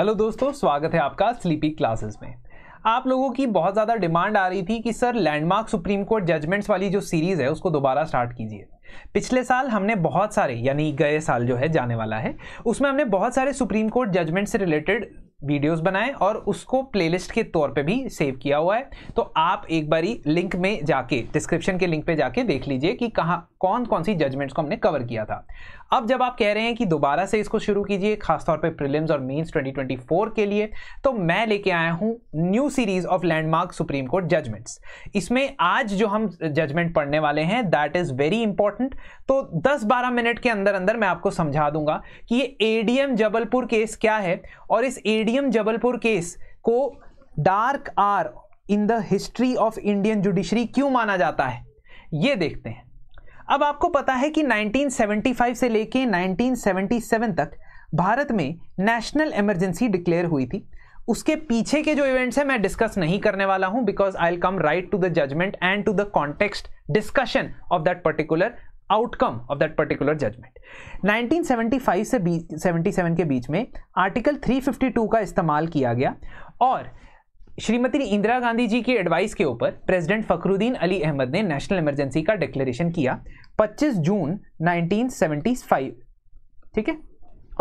Hello दोस्तों स्वागत है आपका स्लीपी क्लासेस में आप लोगों की बहुत ज़्यादा डिमांड आ रही थी कि sir landmark supreme court judgments वाली जो सीरीज़ है उसको दोबारा स्टार्ट कीजिए पिछले साल हमने बहुत सारे यानी गए साल जो है जाने वाला है उसमें हमने बहुत सारे सुप्रीम कोर्ट जजमेंट से रिलेटेड वीडियोस बनाए और उसको प्लेलिस्ट के तौर पे भी सेव किया हुआ है तो आप एक बारी लिंक में जाके डिस्क्रिप्शन के लिंक पे जाके देख लीजिए कि कहाँ कौन कौन सी जजमेंट्स को हमने कवर किया था अब जब आप कह रहे हैं कि दोबारा से इसको शुरू कीजिए खासतौर पर प्रिलिम्स और मेन्स 2024 के लिए तो मैं लेके आया हूँ new series of landmark supreme court judgments इसमें आज जो हम जजमेंट पढ़ने वाले हैं दैट इज़ वेरी इंपॉर्टेंट तो 10-12 मिनट के अंदर अंदर मैं आपको समझा दूंगा कि ये एडीएम जबलपुर केस क्या है और इस एडीएम जबलपुर केस को dark hour in the history of Indian judiciary क्यों माना जाता है ये देखते हैं अब आपको पता है कि 1975 से लेके 1977 तक भारत में नेशनल इमरजेंसी डिक्लेयर हुई थी उसके पीछे के जो इवेंट्स हैं मैं डिस्कस नहीं करने वाला हूं because I will come right to the judgment and to the context discussion of that particular outcome of that particular judgment 1975 से 77 के बीच में आर्टिकल 352 का इस्तेमाल किया गया और श्रीमती इंदिरा गांधी जी की एडवाइस के ऊपर प्रेसिडेंट फखरुद्दीन अली अहमद ने नेशनल इमरजेंसी का डिक्लेरेशन किया 25 जून 1975 ठीक है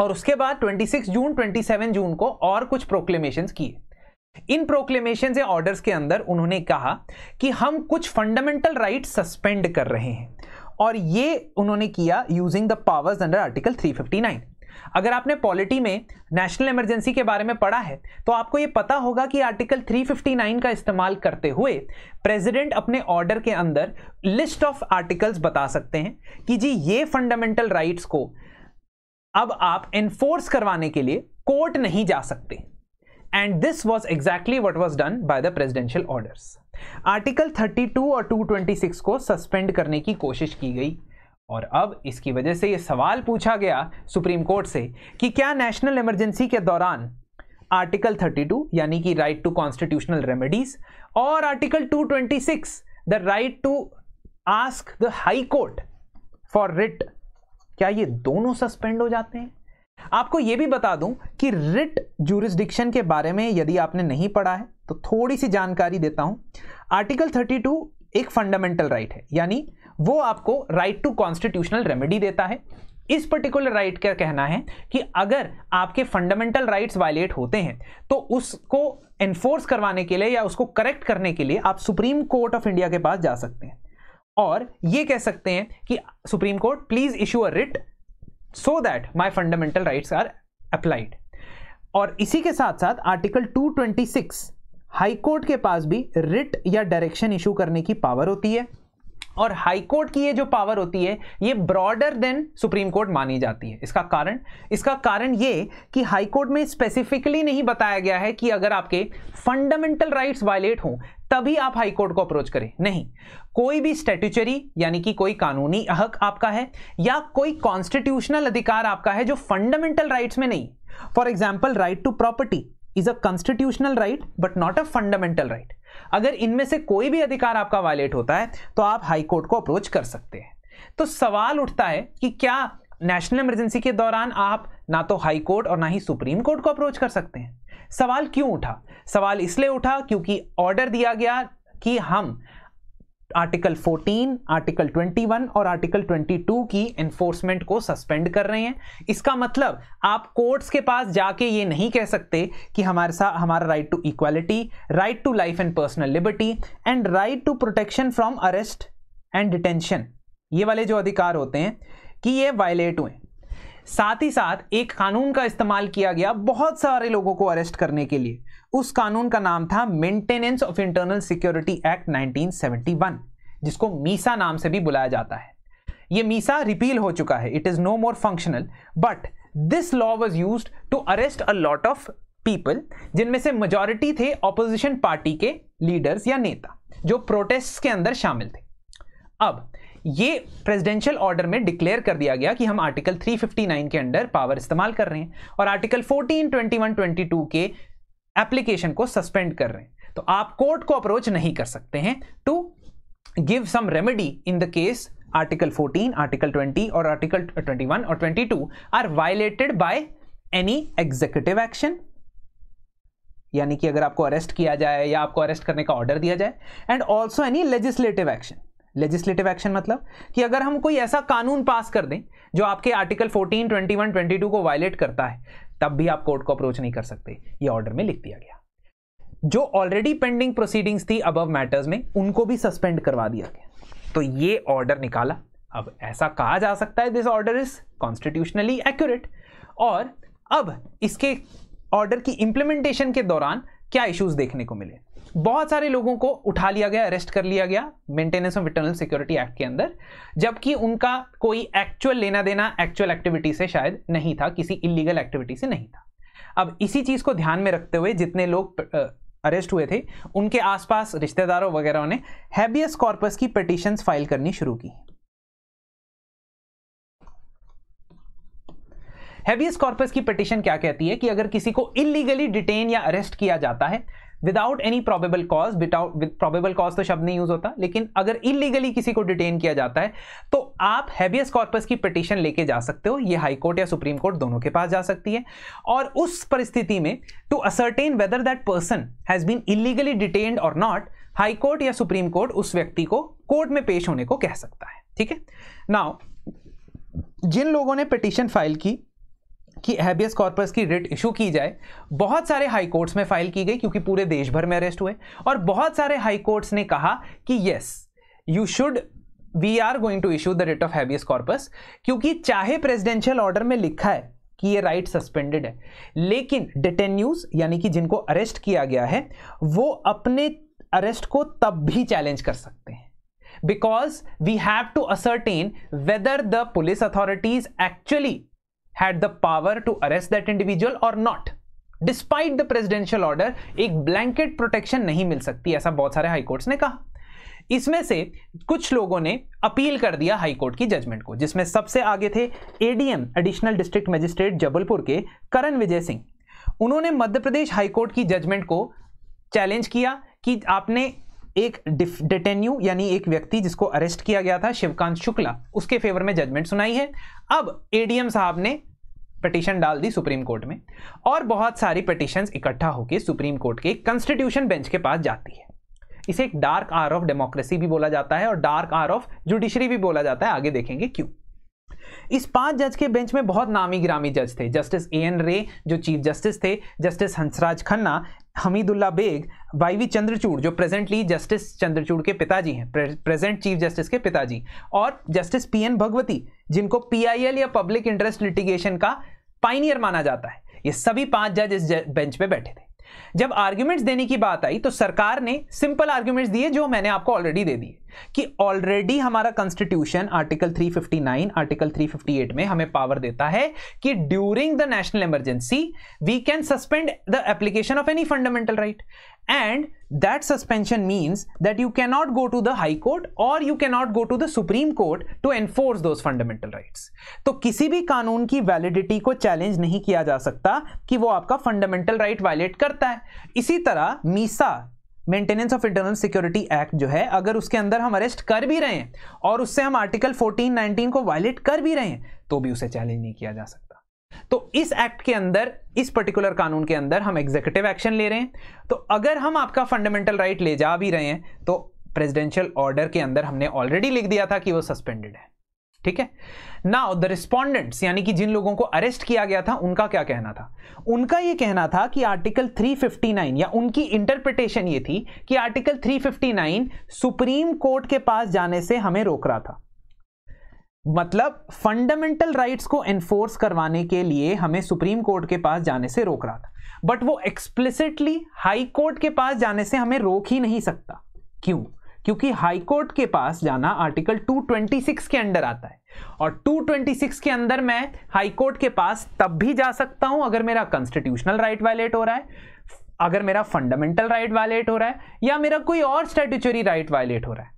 और उसके बाद 26 जून 27 जून को और कुछ प्रोक्लेमेशन किए इन प्रोक्लेमेशन या ऑर्डर्स के अंदर उन्होंने कहा कि हम कुछ फंडामेंटल राइट सस्पेंड कर रहे हैं और ये उन्होंने किया using the powers under article 359 अगर आपने पॉलिटी में नेशनल इमरजेंसी के बारे में पढ़ा है तो आपको ये पता होगा कि आर्टिकल 359 का इस्तेमाल करते हुए प्रेसिडेंट अपने ऑर्डर के अंदर लिस्ट ऑफ आर्टिकल्स बता सकते हैं कि जी ये फंडामेंटल राइट्स को अब आप इन्फोर्स करवाने के लिए कोर्ट नहीं जा सकते and this was exactly what was done by the presidential orders article 32 और 226 को सस्पेंड करने की कोशिश की गई और अब इसकी वजह से ये सवाल पूछा गया सुप्रीम कोर्ट से कि क्या नेशनल इमरजेंसी के दौरान आर्टिकल 32 यानी कि राइट टू कॉन्स्टिट्यूशनल रेमेडीज और article 226 the right to ask the high court for writ क्या ये दोनों सस्पेंड हो जाते हैं आपको ये भी बता दूं कि रिट जूरिस्डिक्शन के बारे में यदि आपने नहीं पढ़ा है तो थोड़ी सी जानकारी देता हूं आर्टिकल 32 एक फंडामेंटल राइट right है यानी वो आपको राइट टू कॉन्स्टिट्यूशनल रेमेडी देता है इस पर्टिकुलर राइट का कहना है कि अगर आपके फंडामेंटल राइट्स वायलेट होते हैं तो उसको एनफोर्स करवाने के लिए या उसको करेक्ट करने के लिए आप सुप्रीम कोर्ट ऑफ इंडिया के पास जा सकते हैं और ये कह सकते हैं कि supreme court please issue a writ so that my fundamental rights are applied और इसी के साथ साथ आर्टिकल 226 हाई कोर्ट के पास भी रिट या डायरेक्शन इशू करने की पावर होती है और हाई कोर्ट की ये जो पावर होती है ये ब्रॉडर देन सुप्रीम कोर्ट मानी जाती है इसका कारण इसका कारण ये कि हाई कोर्ट में स्पेसिफिकली नहीं बताया गया है कि अगर आपके फंडामेंटल राइट्स वायलेट हों तभी आप हाई कोर्ट को अप्रोच करें नहीं कोई भी स्टेट्यूचरी यानी कि कोई कानूनी हक आपका है या कोई कॉन्स्टिट्यूशनल अधिकार आपका है जो फंडामेंटल राइट्स में नहीं for example right to property is a constitutional right but not a fundamental right अगर इनमें से कोई भी अधिकार आपका वायलेट होता है तो आप हाईकोर्ट को अप्रोच कर सकते हैं तो सवाल उठता है कि क्या नेशनल इमरजेंसी के दौरान आप ना तो हाई कोर्ट और ना ही सुप्रीम कोर्ट को अप्रोच कर सकते हैं सवाल क्यों उठा सवाल इसलिए उठा क्योंकि ऑर्डर दिया गया कि हम आर्टिकल 14, आर्टिकल 21 और आर्टिकल 22 की एनफोर्समेंट को सस्पेंड कर रहे हैं इसका मतलब आप कोर्ट्स के पास जाके ये नहीं कह सकते कि हमारे साथ हमारा right to equality right to life and personal liberty and right to protection from arrest and detention ये वाले जो अधिकार होते हैं कि ये वायलेट हुए साथ ही साथ एक कानून का इस्तेमाल किया गया बहुत सारे लोगों को अरेस्ट करने के लिए उस कानून का नाम था maintenance of internal security act 1971 जिसको मीसा नाम से भी बुलाया जाता है ये मीसा रिपील हो चुका है it is no more functional but this law was use to arrest a lot of people जिनमें से मेजॉरिटी थे ऑपोजिशन पार्टी के लीडर्स या नेता जो प्रोटेस्ट के अंदर शामिल थे अब ये प्रेसिडेंशियल ऑर्डर में डिक्लेयर कर दिया गया कि हम आर्टिकल 359 के अंडर पावर इस्तेमाल कर रहे हैं और आर्टिकल 14, 21, 22 के एप्लीकेशन को सस्पेंड कर रहे हैं तो आप कोर्ट को अप्रोच नहीं कर सकते हैं to give some remedy in the case article 14, article 20 और आर्टिकल 21 और 22 are violated by any executive action यानी कि अगर आपको अरेस्ट किया जाए या आपको अरेस्ट करने का ऑर्डर दिया जाए and also any legislative action legislative action मतलब कि अगर हम कोई ऐसा कानून पास कर दें जो आपके आर्टिकल 14, 21, 22 को वायलेट करता है तब भी आप कोर्ट को अप्रोच नहीं कर सकते ये ऑर्डर में लिख दिया गया जो ऑलरेडी पेंडिंग प्रोसीडिंग्स थी अबव मैटर्स में उनको भी सस्पेंड करवा दिया गया तो ये ऑर्डर निकाला अब ऐसा कहा जा सकता है this order is constitutionally accurate और अब इसके ऑर्डर की इंप्लीमेंटेशन के दौरान क्या इश्यूज देखने को मिले बहुत सारे लोगों को उठा लिया गया अरेस्ट कर लिया गया maintenance of internal security act के अंदर जबकि उनका कोई एक्चुअल लेना देना एक्चुअल एक्टिविटी से शायद नहीं था किसी इलीगल एक्टिविटी से नहीं था अब इसी चीज़ को ध्यान में रखते हुए जितने लोग अरेस्ट हुए थे उनके आसपास रिश्तेदारों वगैरह ने हैबियस कॉर्पस की पटिशन फाइल करनी शुरू की हैबियस कॉर्पस की पटिशन क्या कहती है कि अगर किसी को इलीगली डिटेन या अरेस्ट किया जाता है without any probable cause without probable cause तो शब्द नहीं यूज होता लेकिन अगर इलीगली किसी को डिटेन किया जाता है तो आप हैबियस कॉर्पस की पिटिशन लेके जा सकते हो ये हाईकोर्ट या सुप्रीम कोर्ट दोनों के पास जा सकती है और उस परिस्थिति में to ascertain whether that person has been illegally detain और नॉट हाईकोर्ट या सुप्रीम कोर्ट उस व्यक्ति को कोर्ट में पेश होने को कह सकता है ठीक है नाउ जिन लोगों ने पिटिशन फाइल की कि हैबियस कॉर्पस की रिट इशू की जाए बहुत सारे हाई कोर्ट्स में फाइल की गई क्योंकि पूरे देश भर में अरेस्ट हुए और बहुत सारे हाई कोर्ट्स ने कहा कि yes you should we are going to issue the writ of habeas corpus क्योंकि चाहे प्रेसिडेंशियल ऑर्डर में लिखा है कि ये राइट सस्पेंडेड है लेकिन डिटेन्यूज यानी कि जिनको अरेस्ट किया गया है वो अपने अरेस्ट को तब भी चैलेंज कर सकते हैं because we have to ascertain whether the police authorities actually had the power to arrest that individual और not despite the presidential order एक ब्लैंकेट प्रोटेक्शन नहीं मिल सकती ऐसा बहुत सारे हाईकोर्ट्स ने कहा इसमें से कुछ लोगों ने अपील कर दिया हाईकोर्ट की जजमेंट को जिसमें सबसे आगे थे ADM additional district magistrate Jabalpur के करण विजय सिंह उन्होंने मध्य प्रदेश हाईकोर्ट की जजमेंट को चैलेंज किया कि आपने एक डिटेन्यू यानी एक व्यक्ति जिसको अरेस्ट किया गया था शिवकांत शुक्ला उसके फेवर में जजमेंट सुनाई है अब एडीएम साहब ने पटिशन डाल दी सुप्रीम कोर्ट में और बहुत सारी पटिशन इकट्ठा होकर सुप्रीम कोर्ट के कॉन्स्टिट्यूशन बेंच के पास जाती है इसे एक डार्क आर ऑफ डेमोक्रेसी भी बोला जाता है और डार्क आर ऑफ जुडिशरी भी बोला जाता है आगे देखेंगे क्यों इस पांच जज के बेंच में बहुत नामी ग्रामी जज थे जस्टिस ए एन रे जो चीफ जस्टिस थे justice Hansraj Khanna Hamidullah Beg Y V Chandrachud जो प्रेजेंटली जस्टिस चंद्रचूड़ के पिताजी हैं प्रेजेंट चीफ जस्टिस के पिताजी और जस्टिस पी एन भगवती जिनको एल या पब्लिक इंटरेस्ट लिटिगेशन का पाइनियर माना जाता है ये सभी पांच जज इस बेंच पे बैठे थे जब आर्ग्यूमेंट्स देने की बात आई तो सरकार ने सिंपल आर्ग्यूमेंट्स दिए जो मैंने आपको ऑलरेडी दे दिए कि ऑलरेडी हमारा कॉन्स्टिट्यूशन आर्टिकल 359 आर्टिकल 358 में हमें पावर देता है कि during the national emergency we can suspend the application of any fundamental right and that suspension means that you cannot go to the court और you you cannot go to the supreme court to enforce those fundamental rights तो किसी भी कानून की validity को challenge नहीं किया जा सकता कि वो आपका फंडामेंटल राइट वायलेट करता है इसी तरह MISA maintenance of internal security act जो है अगर उसके अंदर हम अरेस्ट कर भी रहे हैं और उससे हम आर्टिकल 14 19 को वायलेट कर भी रहे हैं तो भी उसे चैलेंज नहीं किया जा सकता तो इस एक्ट के अंदर इस पर्टिकुलर कानून के अंदर हम एग्जीक्यूटिव एक्शन ले रहे हैं तो अगर हम आपका फंडामेंटल राइट right ले जा भी रहे हैं तो प्रेजिडेंशियल ऑर्डर के अंदर हमने ऑलरेडी लिख दिया था कि वो सस्पेंडेड है ठीक है नाउ द रिस्पॉन्डेंट्स यानी कि जिन लोगों को अरेस्ट किया गया था उनका क्या कहना था उनका यह कहना था कि आर्टिकल 359 या उनकी इंटरप्रिटेशन ये थी कि आर्टिकल 359 सुप्रीम कोर्ट के पास जाने से हमें रोक रहा था मतलब फंडामेंटल राइट्स को एनफोर्स करवाने के लिए हमें सुप्रीम कोर्ट के पास जाने से रोक रहा था बट वो एक्सप्लिसिटली हाई कोर्ट के पास जाने से हमें रोक ही नहीं सकता क्यों क्योंकि हाईकोर्ट के पास जाना आर्टिकल 226 के अंडर आता है और 226 के अंदर मैं हाईकोर्ट के पास तब भी जा सकता हूं अगर मेरा कॉन्स्टिट्यूशनल राइट वायलेट हो रहा है अगर मेरा फंडामेंटल राइट वायलेट हो रहा है या मेरा कोई और स्टेटुचरी राइट वायलेट हो रहा है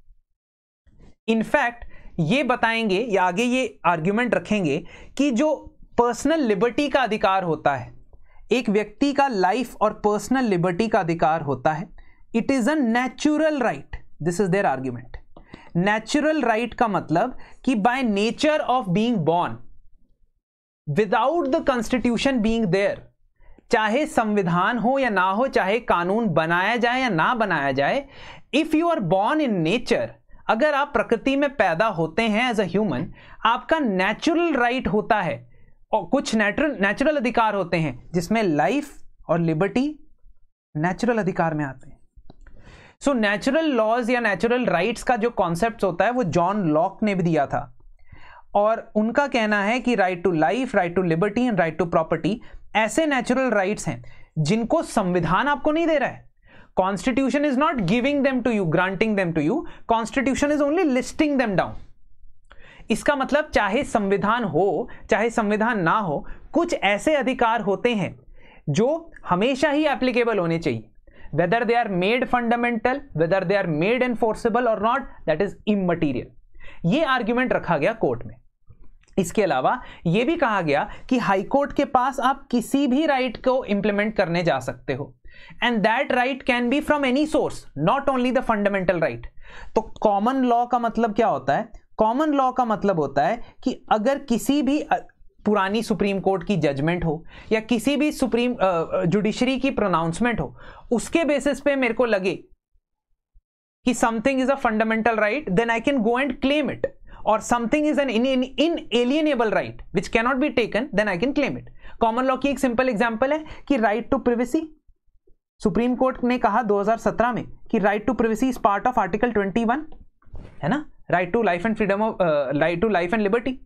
इनफैक्ट ये बताएंगे या आगे ये आर्ग्यूमेंट रखेंगे कि जो पर्सनल लिबर्टी का अधिकार होता है एक व्यक्ति का लाइफ और पर्सनल लिबर्टी का अधिकार होता है it is a natural right this is their argument natural right का मतलब कि by nature of being born without the constitution being there चाहे संविधान हो या ना हो चाहे कानून बनाया जाए या ना बनाया जाए if you are born in nature अगर आप प्रकृति में पैदा होते हैं एज अ ह्यूमन आपका नेचुरल राइट right होता है और कुछ नेचुरल नेचुरल अधिकार होते हैं जिसमें लाइफ और लिबर्टी नेचुरल अधिकार में आते हैं सो नेचुरल लॉज या नेचुरल राइट्स का जो कॉन्सेप्ट होता है वो जॉन लॉक ने भी दिया था और उनका कहना है कि right to life right to liberty and right to property ऐसे नेचुरल राइट्स हैं जिनको संविधान आपको नहीं दे रहा है constitution is not giving them to you granting them to you constitution is only listing them down इसका मतलब चाहे संविधान हो चाहे संविधान ना हो कुछ ऐसे अधिकार होते हैं जो हमेशा ही एप्लीकेबल होने चाहिए whether they are made fundamental whether they are made enforceable or not that is immaterial ये आर्ग्यूमेंट रखा गया कोर्ट में इसके अलावा यह भी कहा गया कि हाईकोर्ट के पास आप किसी भी राइट right को इंप्लीमेंट करने जा सकते हो and that right can be from any source not only the fundamental right तो कॉमन लॉ का मतलब क्या होता है कॉमन लॉ का मतलब होता है कि अगर किसी भी पुरानी सुप्रीम कोर्ट की जजमेंट हो या किसी भी सुप्रीम जुडिशरी की प्रोनाउंसमेंट हो उसके बेसिस पे मेरे को लगे कि something is a fundamental right then I can go and claim it और something is an inalienable right which cannot be taken then I can claim it common law की एक सिंपल एग्जाम्पल है कि right to privacy supreme court ने कहा 2017 में कि right to privacy is part of article 21 है ना right to life and freedom of right to life and liberty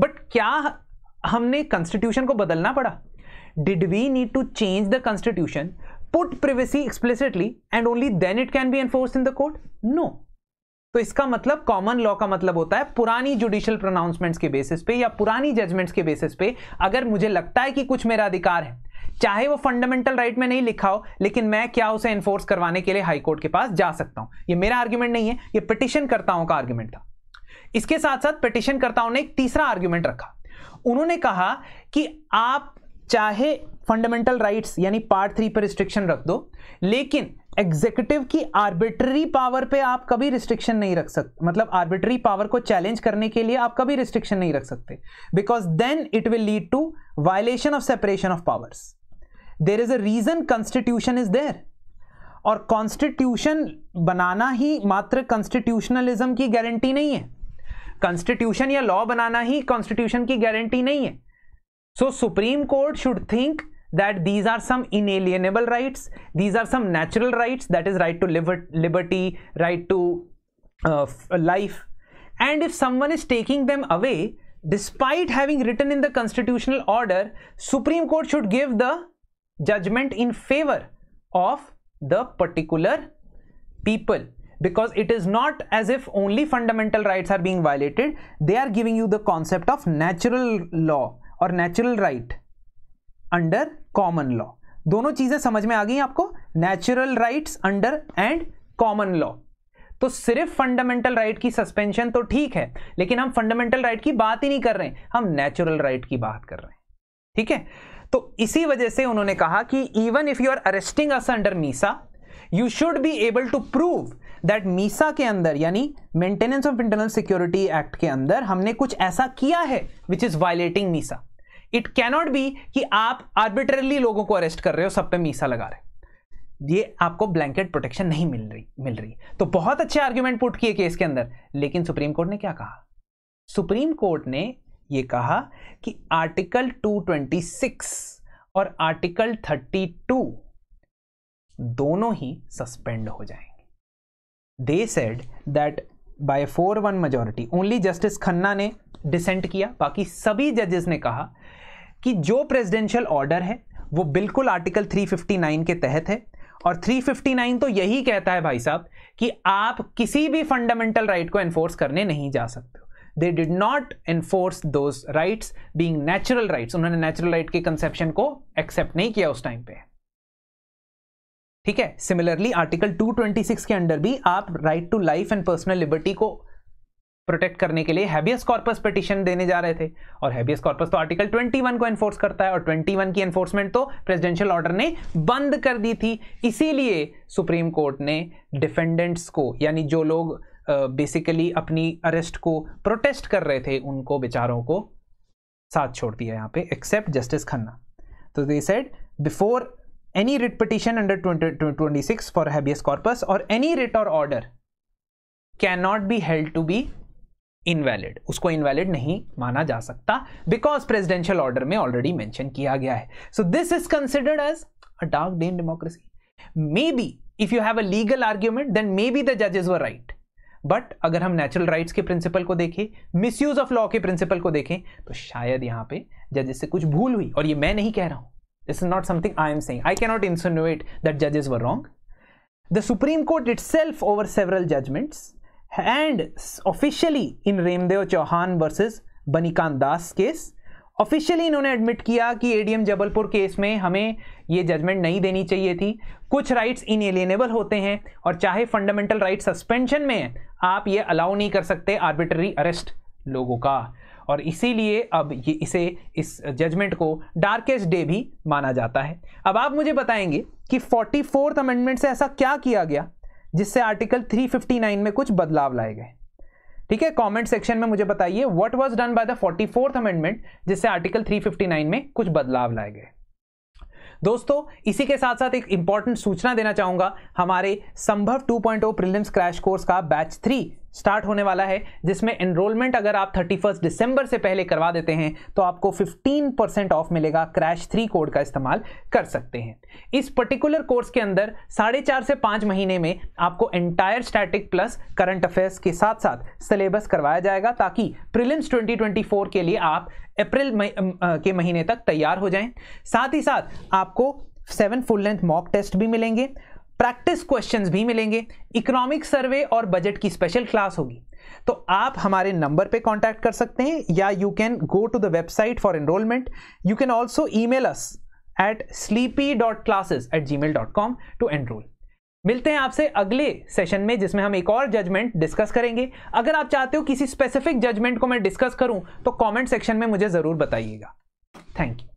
but क्या हमने कॉन्स्टिट्यूशन को बदलना पड़ा did we need to change the constitution put privacy explicitly and only then it can be enforce in the court no तो इसका मतलब common law का मतलब होता है पुरानी जुडिशियल प्रोनाउंसमेंट्स के बेसिस पे या पुरानी जजमेंट्स के बेसिस पे अगर मुझे लगता है कि कुछ मेरा अधिकार है चाहे वो फंडामेंटल राइट right में नहीं लिखा हो लेकिन मैं क्या उसे एनफोर्स करवाने के लिए हाईकोर्ट के पास जा सकता हूं ये मेरा आर्ग्यूमेंट नहीं है ये पिटिशन करताओं का आर्ग्यूमेंट था इसके साथ साथ पिटिशन करताओं ने एक तीसरा आर्ग्यूमेंट रखा उन्होंने कहा कि आप चाहे फंडामेंटल राइट्स यानी पार्ट थ्री पर रिस्ट्रिक्शन रख दो लेकिन एग्जीक्यूटिव की आर्बिट्री पावर पे आप कभी रिस्ट्रिक्शन नहीं रख सकते मतलब आर्बिट्री पावर को चैलेंज करने के लिए आप कभी रिस्ट्रिक्शन नहीं रख सकते because then it will lead to violation of separation of powers there is a reason constitution is there और कॉन्स्टिट्यूशन बनाना ही मात्र कॉन्स्टिट्यूशनलिज्म की गारंटी नहीं है कॉन्स्टिट्यूशन या लॉ बनाना ही कॉन्स्टिट्यूशन की गारंटी नहीं है so supreme court should think that these are some inalienable rights these are some natural rights that is right to liberty right to life and if someone is taking them away despite having written in the constitutional order supreme court should give the judgment in favour of the particular people because it is not as if only fundamental rights are being violated they are giving you the concept of natural law or natural right under common law दोनों चीजें समझ में आ गई आपको natural rights under and common law तो सिर्फ fundamental right की सस्पेंशन तो ठीक है लेकिन हम फंडामेंटल राइट की बात ही नहीं कर रहे हैं हम नेचुरल राइट की बात कर रहे हैं ठीक है तो इसी वजह से उन्होंने कहा कि even if you are arresting us under MISA you should be able to prove that MISA के अंदर यानी maintenance of internal security act के अंदर हमने कुछ ऐसा किया है which is violating MISA it cannot be कि आप आर्बिट्रली लोगों को अरेस्ट कर रहे हो सब पे मीसा लगा रहे ये आपको ब्लैंकेट प्रोटेक्शन नहीं मिल रही मिल रही तो बहुत अच्छे आर्ग्यूमेंट पुट किए केस के अंदर लेकिन सुप्रीम कोर्ट ने क्या कहा सुप्रीम कोर्ट ने ये कहा कि आर्टिकल 226 और आर्टिकल 32 दोनों ही सस्पेंड हो जाएंगे they said that by four one majority only justice Khanna ने डिसेंट किया बाकी सभी जजेस ने कहा कि जो प्रेसिडेंशियल ऑर्डर है वो बिल्कुल आर्टिकल 359 के तहत है और 359 तो यही कहता है भाई साहब कि आप किसी भी फंडामेंटल राइट right को एनफोर्स करने नहीं जा सकते they did not enforce those rights being natural rights उन्होंने नेचुरल राइट के कंसेप्शन को एक्सेप्ट नहीं किया उस टाइम पे ठीक है सिमिलरली आर्टिकल 226 के अंडर भी आप right to life and personal liberty को प्रोटेक्ट करने के लिए हैबियस कॉर्पस पिटिशन देने जा रहे थे और हैबियस कॉर्पस तो आर्टिकल 21 को एनफोर्स करता है और 21 की एनफोर्समेंट तो प्रेसिडेंशियल ऑर्डर ने बंद कर दी थी इसीलिए सुप्रीम कोर्ट ने डिफेंडेंट्स को यानी जो लोग बेसिकली अपनी अरेस्ट को प्रोटेस्ट कर रहे थे उनको बेचारों को साथ छोड़ दिया यहाँ पे एक्सेप्ट जस्टिस खन्ना तो they said before any writ petition under 2026 for habeas corpus or any writ or order cannot be held to be invalid उसको इनवैलिड नहीं माना जा सकता बिकॉज प्रेसिडेंशियल ऑर्डर में ऑलरेडी मेंशन किया गया है so this is considered as a dark day in democracy maybe if you have a legal argument then maybe the जजेस वर राइट बट अगर हम नेचुरल राइट्स के principle को देखें यूज ऑफ लॉ के principle को देखें तो शायद यहां पे जजेस से कुछ भूल हुई और ये मैं नहीं कह रहा हूं This is not something I am saying. I cannot insinuate that judges were wrong. The Supreme Court itself over several judgments and officially in ramdev Chauhan versus banikan das case officially इन्होंने admit किया कि ADM Jabalpur case में हमें ये judgement नहीं देनी चाहिए थी कुछ राइट्स इनएलिएबल होते हैं और चाहे फंडामेंटल राइट सस्पेंशन में है आप ये अलाउ नहीं कर सकते आर्बिट्री अरेस्ट लोगों का और इसीलिए अब ये इसे इस जजमेंट को डार्केस्ट डे भी माना जाता है अब आप मुझे बताएंगे कि फोर्टी फोर्थ अमेंडमेंट से ऐसा क्या किया गया जिससे आर्टिकल 359 में कुछ बदलाव लाए गए ठीक है कमेंट सेक्शन में मुझे बताइए what was done by the forty fourth amendment जिससे आर्टिकल 359 में कुछ बदलाव लाए गए दोस्तों इसी के साथ साथ एक इंपॉर्टेंट सूचना देना चाहूंगा हमारे संभव 2.0 प्रीलिम्स क्रैश कोर्स का बैच थ्री स्टार्ट होने वाला है जिसमें एनरोलमेंट अगर आप 31 दिसंबर से पहले करवा देते हैं तो आपको 15 परसेंट ऑफ मिलेगा क्रैश थ्री कोड का इस्तेमाल कर सकते हैं इस पर्टिकुलर कोर्स के अंदर साढ़े चार से पाँच महीने में आपको entire static plus current affairs के साथ साथ सिलेबस करवाया जाएगा ताकि प्रिलिम्स 2024 के लिए आप अप्रैल के महीने तक तैयार हो जाए साथ ही साथ आपको seven full length mock test भी मिलेंगे प्रैक्टिस क्वेश्चंस भी मिलेंगे इकोनॉमिक सर्वे और बजट की स्पेशल क्लास होगी तो आप हमारे नंबर पे कांटेक्ट कर सकते हैं या you can go to the website for enrolment you can also email us at sleepy dot classes at Gmail dot com to enrol मिलते हैं आपसे अगले सेशन में जिसमें हम एक और जजमेंट डिस्कस करेंगे अगर आप चाहते हो किसी स्पेसिफिक जजमेंट को मैं डिस्कस करूं तो कमेंट सेक्शन में मुझे ज़रूर बताइएगा थैंक यू